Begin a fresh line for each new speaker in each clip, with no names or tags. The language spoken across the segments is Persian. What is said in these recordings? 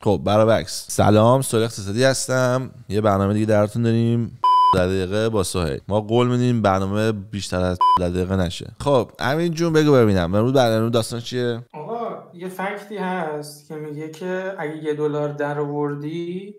خب وکس سلام سوال اقتصادی هستم یه برنامه دیگه درتون داریم دقیقه با سهیل ما قول میدیم برنامه بیشتر از دقیقه نشه خب همین جون بگو ببینم امروز برنامه داستان چیه
آقا یه فکتی هست که میگه که اگه یه دلار در آوردی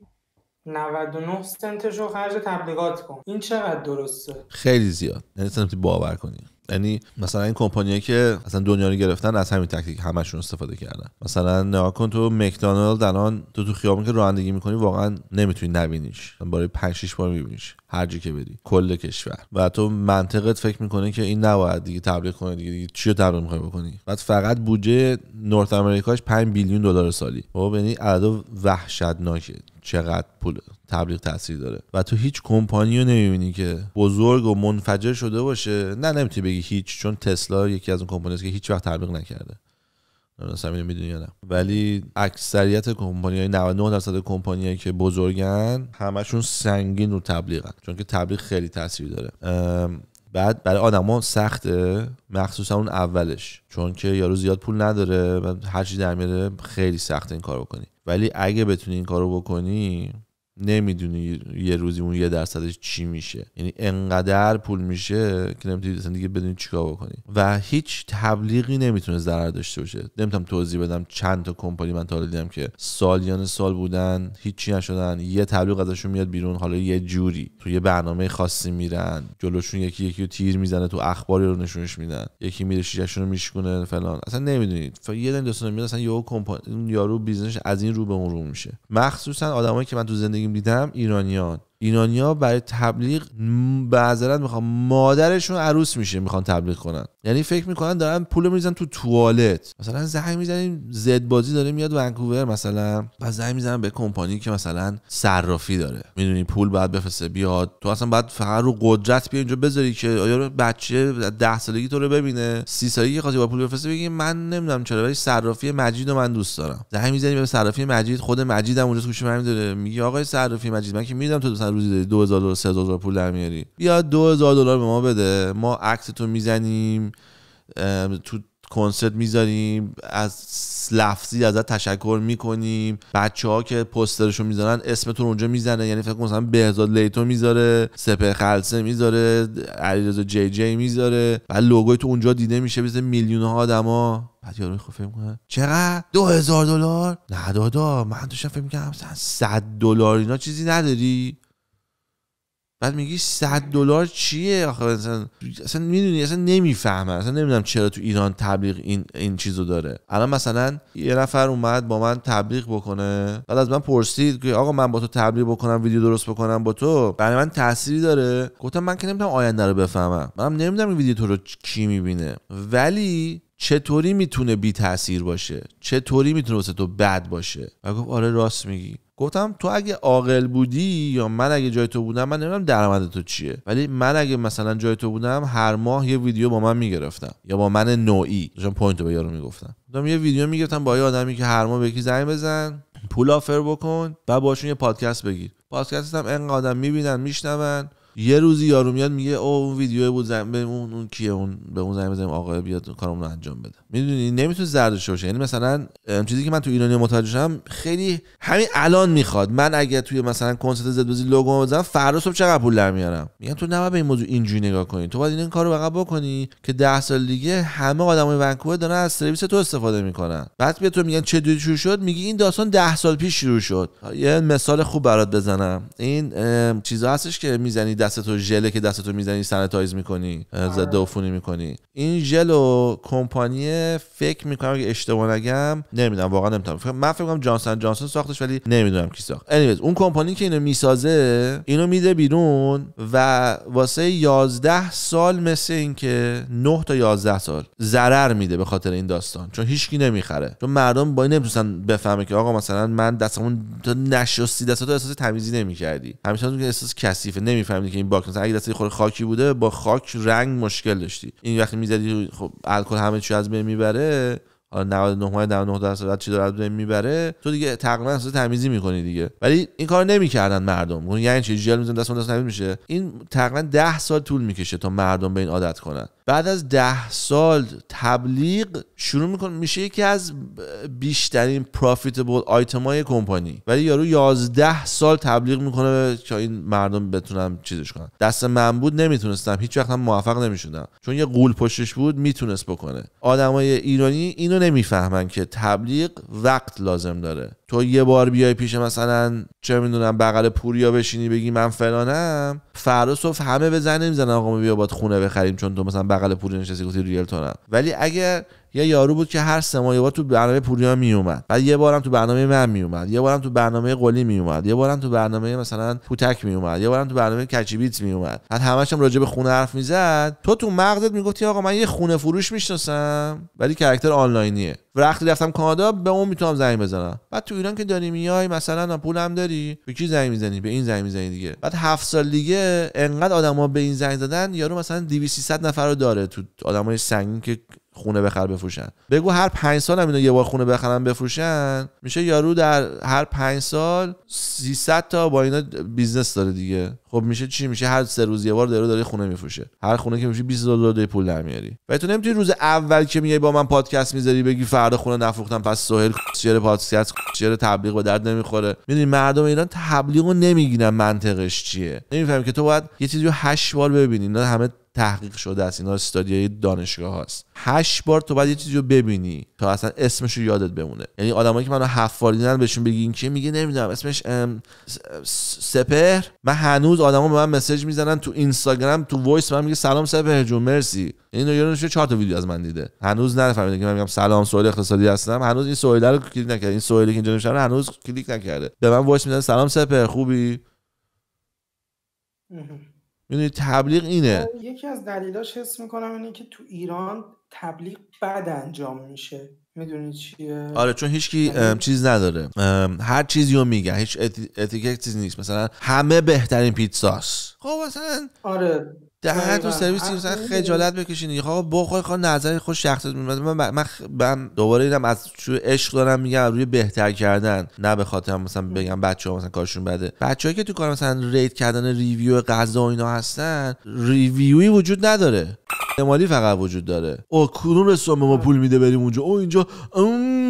99 سنتشو خرج تبلیغات کن این چقدر درسته
خیلی زیاد یعنی باور کنی یعنی مثلا این کمپانیایی که اصلا دنیا رو گرفتن از همین تکتیک همشون استفاده کردن مثلا نگاه کن تو مکدونالد الان تو تو خیابون که رانندگی میکنی واقعا نمیتونی نبینیش برای 5 6 بار میبینیش هر جی که بری کل کشور و تو منطقت فکر میکنه که این نباید دیگه تبلیغ کنه دیگه, چی رو تبلیغ میخوای بکنی بعد فقط بودجه نورت امریکاش 5 بیلیون دلار سالی خب یعنی عدد وحشتناکه چقدر پول تبلیغ تاثیر داره و تو هیچ کمپانی رو نمیبینی که بزرگ و منفجر شده باشه نه نمیتونی بگی هیچ چون تسلا یکی از اون کمپانیاست که هیچ وقت تبلیغ نکرده نمیدونم میدونی یا نه ولی اکثریت کمپانی های 99 درصد کمپانی که بزرگن همشون سنگین رو تبلیغن چون که تبلیغ خیلی تاثیر داره بعد برای آدما سخته مخصوصا اون اولش چون که یارو زیاد پول نداره و هر چی در میاره خیلی سخته این کارو بکنی ولی اگه بتونی این کارو بکنی نمیدونی یه روزی اون یه درصدش چی میشه یعنی انقدر پول میشه که نمیتونی دیگه بدونی چیکار بکنی و هیچ تبلیغی نمیتونه ضرر داشته باشه نمیتونم توضیح بدم چند تا کمپانی من تا دیدم که سالیان سال بودن هیچی نشدن یه تبلیغ ازشون میاد بیرون حالا یه جوری تو یه برنامه خاصی میرن جلوشون یکی یکی رو تیر میزنه تو اخباری رو نشونش میدن یکی میره شیششون رو میشکونه فلان اصلا نمیدونید یه دن داستان میاد اصلا یه کمپانی یارو بیزنس از این رو به اون رو میشه مخصوصا آدمایی که من تو زندگی فیلم دیدم ایرانیان ایرانیا برای تبلیغ حضرت میخوان مادرشون عروس میشه میخوان تبلیغ کنن یعنی فکر میکنن دارن پول میریزن تو توالت مثلا زنگ میزنیم زد بازی داره میاد ونکوور مثلا و زنگ میزنن به کمپانی که مثلا صرافی داره میدونی پول بعد بفرسته بیاد تو اصلا بعد فقط رو قدرت بیا اینجا بذاری که آیا بچه ده سالگی تو رو ببینه سی سالگی که با پول بفرسته بگی من نمیدونم چرا ولی صرافی مجید رو من دوست دارم زنگ میزنیم به صرافی مجید خود مجید هم اونجا گوشی من داره میگه آقای صرافی مجید من که میدونم تو مثلا روزی داری 2000 دلار 3000 دلار پول در میاری بیا 2000 دلار به ما بده ما عکس تو میزنیم تو کنسرت میذاریم از لفظی ازت تشکر میکنیم بچه ها که پوسترشو میذارن اسمتون اونجا میزنه یعنی فکر مثلا بهزاد لیتو میذاره سپه خلصه میذاره علیرضا جی جی میذاره و لوگوی تو اونجا دیده میشه مثل میلیون ها آدما بعد یارو میکنه چقدر دو هزار دلار نه دادا من داشتم فکر میکنم صد 100 دلار اینا چیزی نداری بعد میگی 100 دلار چیه آخه اصلا اصلا میدونی اصلا نمیفهمه اصلا نمیدونم چرا تو ایران تبلیغ این این چیزو داره الان مثلا یه نفر اومد با من تبلیغ بکنه بعد از من پرسید که آقا من با تو تبلیغ بکنم ویدیو درست بکنم با تو برای من تأثیری داره گفتم من که نمیتونم آینده رو بفهمم منم نمیدونم این ویدیو تو رو کی میبینه ولی چطوری میتونه بی تاثیر باشه چطوری میتونه واسه تو بد باشه و گفت آره راست میگی گفتم تو اگه عاقل بودی یا من اگه جای تو بودم من نمیدونم درآمد تو چیه ولی من اگه مثلا جای تو بودم هر ماه یه ویدیو با من میگرفتم یا با من نوعی چون پوینت به یارو میگفتم گفتم یه ویدیو میگرفتم با یه آدمی که هر ماه به کی زنگ بزن پول آفر بکن و باشون یه پادکست بگیر پادکست هم انقدر آدم میبینن میشنون یه روزی یارو میاد میگه او اون ویدیو بود زن به اون اون کیه اون به اون زنگ بزنیم آقا بیاد کارمون رو انجام بده میدونی نمیتونه زرد باشه یعنی مثلا چیزی که من تو ایرانی متوجه شدم خیلی همین الان میخواد من اگه توی مثلا کنسرت زدوزی لوگو بزنم فردا صبح چقدر پول در میارم میگن تو نباید به این موضوع اینجوری نگاه کنی تو باید این کارو عقب بکنی که 10 سال دیگه همه آدمای ونکوور دارن از سرویس تو استفاده میکنن بعد بیا تو میگن چه دوری شروع شد میگی این داستان 10 سال پیش شروع شد یه مثال خوب برات بزنم این چیزا هستش که میزنی تو ژله که دستتو میزنی سنتایز میکنی آره. ضد عفونی میکنی این ژل و کمپانی فکر میکنم اگه اشتباه نگم نمیدونم واقعا نمیدونم من فکر کنم جانسن جانسون ساختش ولی نمیدونم کی ساخت انیویز اون کمپانی که اینو میسازه اینو میده بیرون و واسه 11 سال مثل اینکه 9 تا 11 سال ضرر میده به خاطر این داستان چون هیچکی نمیخره چون مردم با این نمیتونن بفهمه که آقا مثلا من دستمون نشستی دستاتو احساس تمیزی نمیکردی همیشه که احساس کثیفه نمیفهمی که این باک مثلا اگه دستی خور خاکی بوده با خاک رنگ مشکل داشتی این وقتی میزدی خب الکل همه چی از بین میبره حالا 99 ماه 99 درصد چی داره میبره تو دیگه تقریبا اصلا تمیزی میکنی دیگه ولی این کار نمیکردن مردم یعنی چی ژل میزن دست دست میشه این تقریبا 10 سال طول میکشه تا مردم به این عادت کنن بعد از 10 سال تبلیغ شروع میکنه میشه یکی از بیشترین پروفیتبل آیتم های کمپانی ولی یارو 11 سال تبلیغ میکنه تا این مردم بتونن چیزش کنن دست من بود نمیتونستم هیچ وقت هم موفق نمیشدم چون یه قول پشتش بود میتونست بکنه آدمای ایرانی اینو نمیفهمن که تبلیغ وقت لازم داره تو یه بار بیای پیش مثلا چه میدونم بغل پوریا بشینی بگی من فلانم فردا صبح همه به زن نمیزنن آقا بیا باد خونه بخریم چون تو مثلا بغل پوری نشستی گفتی ریلتونم ولی اگر یه یارو بود که هر سه ماه تو برنامه پوریا میومد بعد یه بارم تو برنامه من میومد. یه بارم تو برنامه قلی می یه بارم تو برنامه مثلا پوتک می یه بارم تو برنامه کچیبیت می بعد همش هم راجع به خونه حرف میزد تو تو مغزت میگفتی آقا من یه خونه فروش میشناسم ولی کرکتر آنلاینیه وقتی رفتم کانادا به اون میتونم زنگ بزنم بعد تو ایران که داری میای مثلا پولم داری به کی زنگ میزنی به این زنگ میزنی دیگه بعد هفت سال دیگه انقدر آدما به این زنگ زدن یارو مثلا 2300 نفر رو داره تو آدمای سنگین که خونه بخر بفروشن بگو هر پنج سال هم اینو یه بار خونه بخرن بفروشن میشه یارو در هر پنج سال 300 تا با اینا بیزنس داره دیگه خب میشه چی میشه هر سه روز یه بار داره داره خونه میفروشه هر خونه که میشه 20 دلار داری پول درمیاری و تو نمیتونی روز اول که میای با من پادکست میذاری بگی فردا خونه نفروختم پس سهر چیره پادکست چیره تبلیغ به درد نمیخوره میدونی مردم ایران تبلیغو رو نمیگیرن منطقش چیه نمیفهمی که تو باید یه چیزی رو 8 بار ببینی نه همه تحقیق شده است اینا استادیای دانشگاه هاست هشت بار تو باید یه چیزی رو ببینی تا اصلا اسمش رو یادت بمونه یعنی آدمایی که منو هفت بار دیدن بهشون بگی این میگه نمیدونم اسمش سپر من هنوز آدما به من مسج میزنن تو اینستاگرام تو وایس من میگه سلام سپر جون مرسی اینو یادم چهار تا ویدیو از من دیده هنوز نفهمیده که من میگم سلام سوال اقتصادی هستم هنوز این سوال رو کلیک نکرده این سوالی که اینجا هنوز کلیک نکرده به من وایس میزنه سلام سپر خوبی یعنی تبلیغ اینه
خب، یکی از دلیلاش حس میکنم اینه که تو ایران تبلیغ بد انجام میشه میدونی چیه آره چون هیچکی یعنی
چیز نداره هر چیزی رو میگه هیچ اتیکت چیزی نیست مثلا همه بهترین پیتزاست
خب مثلا آره ده تو سرویس مثلا خجالت
بکشین یه بخوای خواه خب نظر خود شخصت من من, دوباره اینم از شو عشق دارم میگم روی بهتر کردن نه به خاطر مثلا بگم بچه‌ها مثلا کارشون بده بچه‌ای که تو کار مثلا ریت کردن ریویو غذا و اینا هستن ریویوی وجود نداره مالی فقط وجود داره او کدوم رستوران به ما پول میده بریم اونجا او اینجا ام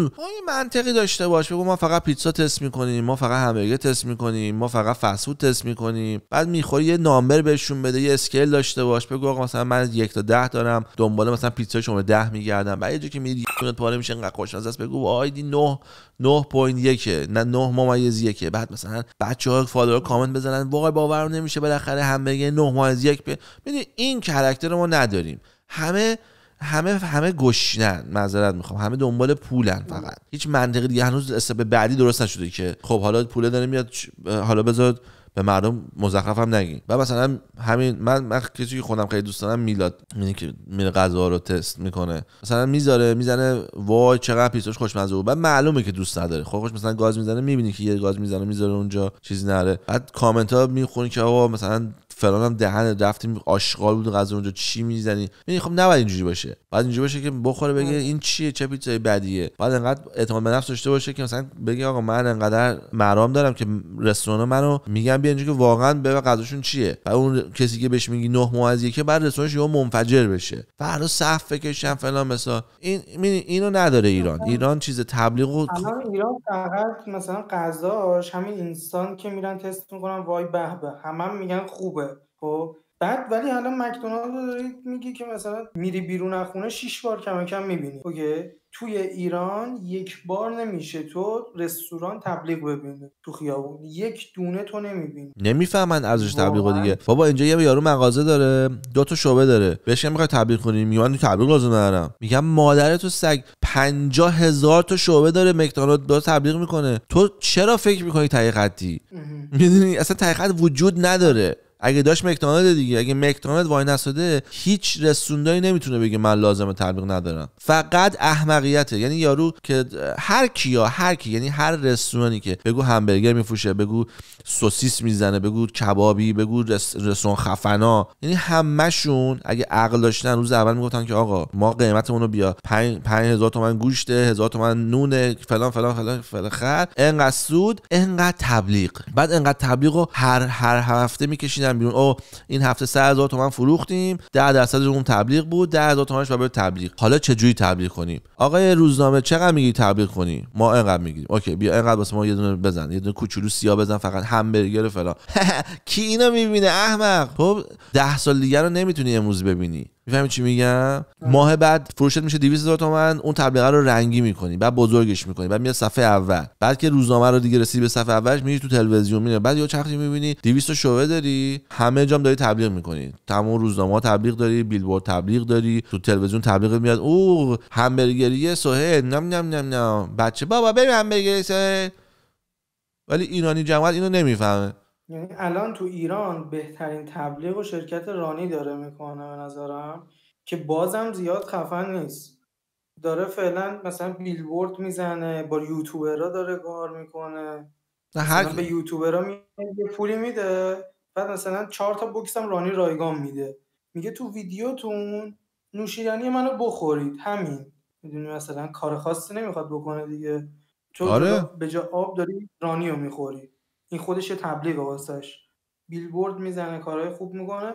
این منطقی داشته باش بگو ما فقط پیتزا تست میکنیم ما فقط همبرگر تست میکنیم ما فقط فسفود تست میکنیم بعد میخوری یه نامبر بهشون بده یه اسکیل داشته باش بگو آقا مثلا من یک تا ده دارم دنبال مثلا پیتزا شما ده میگردم بعد یه که میری یکونت پاره میشه انقدر خوشمزه بگو بگو آیدی 9 9.1 نه 9 ممیز 1 بعد مثلا بچه‌ها فالوور کامنت بزنن وای باور نمیشه بالاخره همبرگر 9 ممیز 1 میدونی این کرکتر رو ما نداریم همه همه همه گشنن معذرت میخوام همه دنبال پولن فقط هیچ منطقی دیگه هنوز استپ بعدی درست نشده که خب حالا پوله داره میاد حالا بذار به مردم مزخرف هم نگین و مثلا همین من من کسی که خودم خیلی دوست دارم میلاد میگه که میره غذا رو تست میکنه مثلا میذاره میزنه وای چقدر پیسوش خوشمزه بود بعد معلومه که دوست نداره خب خوش مثلا گاز میزنه میبینی که یه گاز میزنه میذاره اونجا چیزی نره بعد کامنت ها میخونی که آقا مثلا فلانم دهن رفتیم آشغال بود غذا اونجا چی میزنی یعنی خب نباید اینجوری باشه بعد اینجا باشه که بخوره بگه آره. این چیه چه پیتزای بدیه بعد انقدر اعتماد به نفس داشته باشه که مثلا بگه آقا من انقدر مرام دارم که رستوران منو میگن بیا اینجا که واقعا به غذاشون چیه و اون کسی که بهش میگی نه ماه از یکه بعد رستورانش یهو منفجر بشه فردا صف بکشن فلان مثلا این اینو نداره ایران آره. ایران چیز تبلیغ و
ایران فقط مثلا غذاش همین انسان که میرن تست میکنن وای به به میگن خوبه خب بعد ولی الان مکدونالد دارید میگی که مثلا میری بیرون از خونه شیش بار کم کم میبینی اوکی توی ایران یک بار نمیشه تو رستوران تبلیغ ببینی تو خیابون یک دونه تو نمیبینی
نمیفهمن ازش تبلیغ دیگه بابا اینجا یه یارو مغازه داره دو تا شعبه داره بهش میگم تبلیغ کنیم میگه من تبلیغ لازم ندارم میگم مادر تو سگ 50 هزار تا شعبه داره مکدونالد داره تبلیغ میکنه تو چرا فکر میکنی تای میدونی اصلا تای وجود نداره اگه داشت مکدونالد دیگه اگه مکدونالد وای نساده هیچ رسوندایی نمیتونه بگه من لازمه تبلیغ ندارم فقط احمقیته یعنی یارو که هر کیا هر کی یعنی هر رستورانی که بگو همبرگر میفروشه بگو سوسیس میزنه بگو کبابی بگو رس... رسون خفنا یعنی همشون اگه عقل داشتن روز اول میگفتن که آقا ما قیمت اونو بیا 5 5000 تومن گوشت 1000 تومن نون فلان فلان فلان فلان خر انقدر سود انقدر تبلیغ بعد انقدر تبلیغ رو هر هر هفته میکشیدن بیرون او این هفته 100 هزار تومن فروختیم 10 درصد اون تبلیغ بود 10 هزار تومنش برای تبلیغ حالا چه جوری تبلیغ کنیم آقای روزنامه چقدر میگی تبلیغ کنی ما اینقدر میگیم اوکی بیا اینقدر واسه ما یه دونه بزن یه دونه کوچولو سیاه بزن فقط همبرگر فلان کی اینو میبینه احمق خب 10 سال دیگه رو نمیتونی امروز ببینی میفهمی چی میگم ماه بعد فروشت میشه 200 هزار تومن اون تبلیغه رو رنگی میکنی بعد بزرگش میکنی بعد میاد صفحه اول بعد که روزنامه رو دیگه رسیدی به صفحه اولش میری تو تلویزیون میره بعد یه چختی میبینی 200 شعبه داری همه جام داری تبلیغ میکنی تمام روزنامه تبلیغ داری بیلبورد تبلیغ داری تو تلویزیون تبلیغ میاد او همبرگری سهیل نم نم نم نم بچه بابا بریم همبرگری سهیل ولی ایرانی جماعت اینو نمیفهمه
یعنی الان تو ایران بهترین تبلیغ و شرکت رانی داره میکنه به نظرم که بازم زیاد خفن نیست داره فعلا مثلا بیلبورد میزنه با یوتیوبرا داره کار میکنه نه هر به یوتیوبرا میگه پولی میده بعد مثلا چهار تا بوکس هم رانی رایگان میده میگه تو ویدیوتون نوشیدنی منو بخورید همین میدونی مثلا کار خاصی نمیخواد بکنه دیگه تو آره. به جا آب داری رانی رو میخوری این خودش یه تبلیغ واسش بیلبورد میزنه کارهای خوب میکنه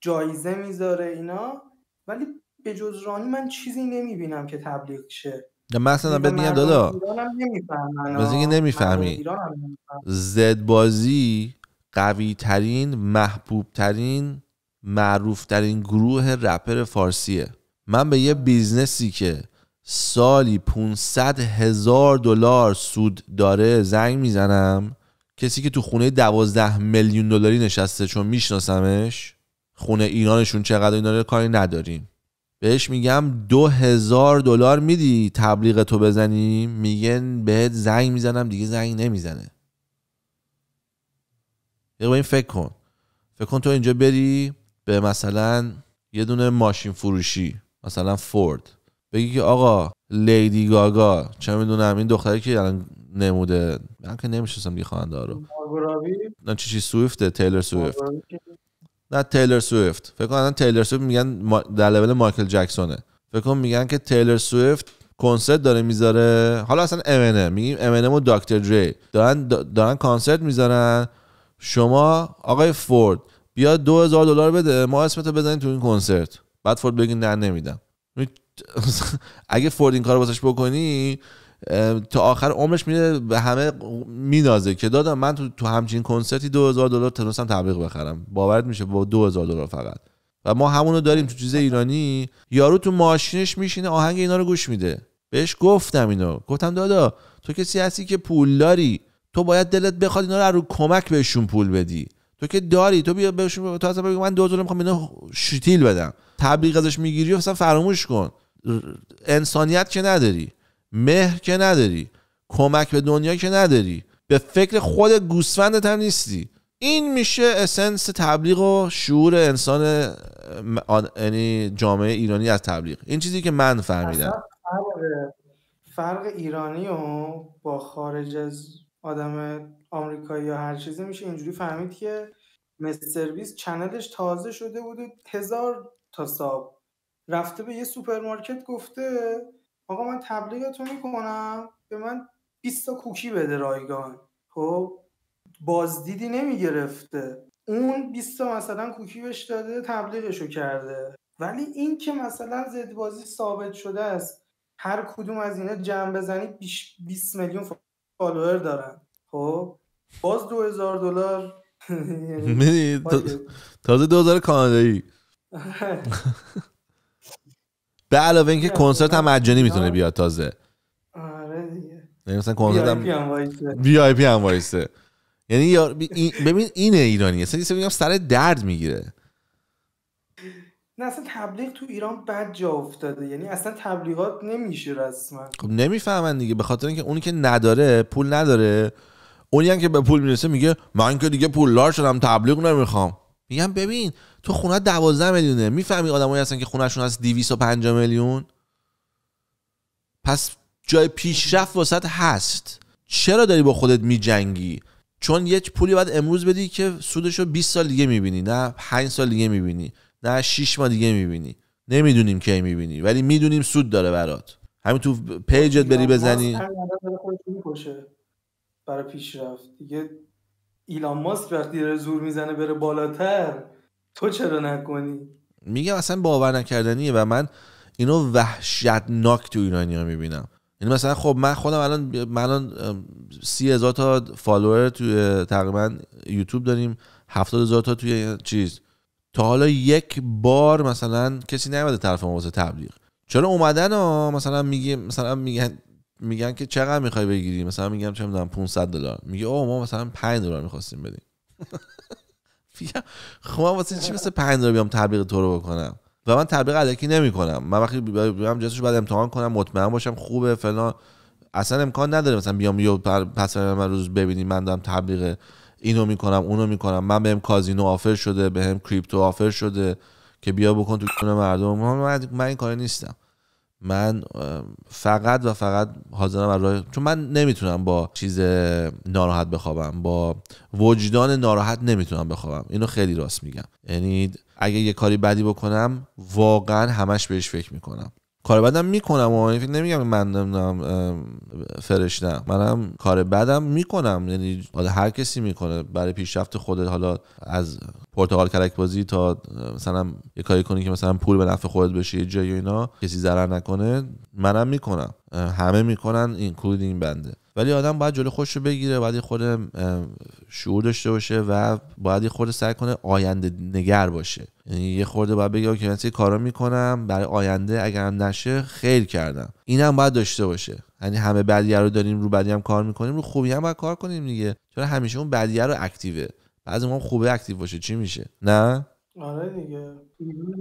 جایزه میذاره اینا ولی به جز رانی من چیزی نمیبینم که تبلیغ شه من اصلا بهت میگم دادا بازی اینکه نمیفهمی
زد بازی قوی ترین محبوب ترین معروف ترین گروه رپر فارسیه من به یه بیزنسی که سالی 500 هزار دلار سود داره زنگ میزنم کسی که تو خونه دوازده میلیون دلاری نشسته چون میشناسمش خونه ایرانشون چقدر این رو کاری نداریم بهش میگم دو هزار دلار میدی تبلیغ تو بزنی میگن بهت زنگ میزنم دیگه زنگ نمیزنه یه این فکر کن فکر کن تو اینجا بری به مثلا یه دونه ماشین فروشی مثلا فورد بگی که آقا لیدی گاگا چه میدونم این دختری که الان نموده من که نمیشستم دیگه خواهنده ها رو نه چی چی سویفته تیلر سویفت نه تیلر سویفت فکر کنم تیلر سویفت میگن در لول مایکل جکسونه فکر کنم میگن که تیلر سویفت کنسرت داره میذاره حالا اصلا ام میگیم ام و دکتر جری دارن دارن کنسرت میذارن شما آقای فورد بیا 2000 دو دلار بده ما اسمتو بزنیم تو این کنسرت بعد فورد بگین نه نمیدم اگه فورد این کار واسش بکنی تا آخر عمرش میره به همه مینازه که دادم من تو, تو همچین کنسرتی 2000 دلار تونستم تبلیغ بخرم باورت میشه با 2000 دلار فقط و ما همونو داریم تو چیز ایرانی یارو تو ماشینش میشینه آهنگ اینا رو گوش میده بهش گفتم اینو گفتم دادا تو کسی هستی که پول داری تو باید دلت بخواد اینا رو رو کمک بهشون پول بدی تو که داری تو بیا بهشون تو اصلا من دو دلار میخوام اینا شتیل بدم تبلیغ ازش میگیری اصلا فراموش کن انسانیت که نداری مهر که نداری کمک به دنیا که نداری به فکر خود گوسفندت نیستی این میشه اسنس تبلیغ و شعور انسان یعنی جامعه ایرانی از تبلیغ این چیزی که من فهمیدم
فرق, فرق ایرانی و با خارج از آدم آمریکایی یا هر چیزی میشه اینجوری فهمید که مستر سرویس چنلش تازه شده بوده. هزار تا ساب رفته به یه سوپرمارکت گفته آقا من تبلیغتون میکنم به من 20 تا کوکی بده رایگان خب بازدیدی نمیگرفته اون 20 تا مثلا کوکی بهش داده تبلیغشو کرده ولی این که مثلا بازی ثابت شده است هر کدوم از اینا جمع بزنی 20 میلیون فالوور دارن خب باز 2000 دلار یعنی
تازه 2000 کانادایی به علاوه اینکه کنسرت هم مجانی میتونه بیاد تازه آره دیگه یعنی مثلا کنسرت هم وی آی پی هم وایسه یعنی ببین اینه ایرانیه اصلا سر درد میگیره
نه اصلا تبلیغ تو ایران بد جا افتاده یعنی اصلا تبلیغات نمیشه رسما
خب نمیفهمن دیگه به خاطر اینکه اونی که نداره پول نداره اونی هم که به پول میرسه میگه من که دیگه پولدار شدم تبلیغ نمیخوام میگم ببین تو خونه 12 میلیونه میفهمی آدمایی هستن که خونهشون از 250 میلیون پس جای پیشرفت واسط هست چرا داری با خودت میجنگی چون یک پولی باید امروز بدی که سودشو 20 سال دیگه میبینی نه 5 سال دیگه میبینی نه 6 ماه دیگه میبینی نمیدونیم کی میبینی ولی میدونیم سود داره برات همین تو پیجت بری بزنی
برای پیشرفت دیگه ایلان ماسک وقتی داره زور میزنه بره بالاتر تو چرا نکنی
میگم اصلا باور نکردنیه و من اینو وحشتناک تو ایرانی ها میبینم یعنی مثلا خب من خودم الان من الان سی هزار تا فالوور توی تقریبا یوتیوب داریم هفتاد هزار تا توی چیز تا حالا یک بار مثلا کسی نیومده طرف ما واسه تبلیغ چرا اومدن ها مثلا میگه مثلا میگن میگن که چقدر میخوای بگیری مثلا میگم چه میدونم 500 دلار میگه او ما مثلا 5 دلار میخواستیم بدیم خب من واسه چی مثل پنج بیام تبلیغ تو رو بکنم و من تبلیغ علکی نمی کنم من وقتی بیام جسش بعد امتحان کنم مطمئن باشم خوبه فلان اصلا امکان نداره مثلا بیام یه پس من روز ببینی من دارم تبلیغ اینو میکنم اونو میکنم من بهم کازینو آفر شده بهم کریپتو آفر شده که بیا بکن تو مردم من, من این کار نیستم من فقط و فقط حاضرم از راه چون من نمیتونم با چیز ناراحت بخوابم با وجدان ناراحت نمیتونم بخوابم اینو خیلی راست میگم یعنی اگه یه کاری بدی بکنم واقعا همش بهش فکر میکنم کار بدم میکنم و نمیگم من نمیدونم فرشتم منم کار بدم میکنم یعنی هر کسی میکنه برای پیشرفت خودت حالا از پرتغال کلک بازی تا مثلا یه کاری کنی که مثلا پول به نفع خودت بشه یه جایی اینا کسی ضرر نکنه منم میکنم همه میکنن این این بنده ولی آدم باید جلو خودش رو بگیره باید یه خود شعور داشته باشه و باید یه خورده سعی کنه آینده نگر باشه یعنی یه خورده باید بگه که من کارا میکنم برای آینده اگرم نشه خیر کردم اینم باید داشته باشه یعنی همه بدیه رو داریم رو بدی هم کار میکنیم رو خوبی هم باید کار کنیم دیگه چون همیشه اون بدیه رو اکتیوه بعضی ما خوبه اکتیو باشه چی میشه نه
آره دیگه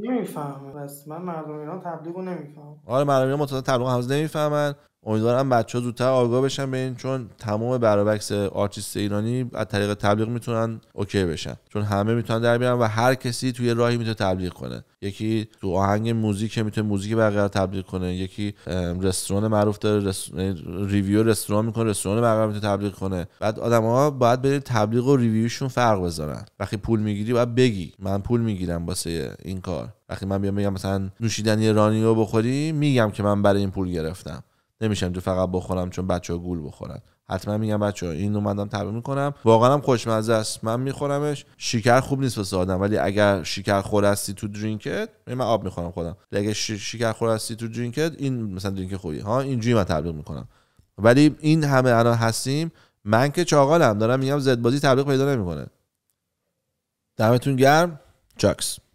نمیفهمم من مردم ایران تبلیغو نمیفهمم
آره مردم ایران متأسفانه تبلیغ هنوز نمیفهمن امیدوارم بچه ها زودتر آگاه بشن به این چون تمام برابکس آرتیست ایرانی از طریق تبلیغ میتونن اوکی بشن چون همه میتونن در بیارن و هر کسی توی راهی میتونه تبلیغ کنه یکی تو آهنگ موزیک میتونه موزیک بقیه رو تبلیغ کنه یکی رستوران معروف داره رس... یعنی ریویو رستوران میکنه رستوران بقیه میتونه تبلیغ کنه بعد ها باید برید تبلیغ و ریویوشون فرق بذارن وقتی پول میگیری باید بگی من پول میگیرم واسه این کار وقتی من بیام میگم مثلا نوشیدنی رانیو بخوری میگم که من برای این پول گرفتم نمیشم تو فقط بخورم چون بچه ها گول بخورن حتما میگم بچه ها این اومدم تبلیغ میکنم واقعا هم خوشمزه است من میخورمش شکر خوب نیست واسه آدم ولی اگر شکر خور هستی تو درینکت یعنی من آب میخورم خودم اگر شکر خور هستی تو درینکت این مثلا درینک خوبی ها اینجوری من تبلیغ میکنم ولی این همه الان هستیم من که چاقالم دارم میگم زدبازی تبلیغ پیدا نمیکنه دمتون گرم
چاکس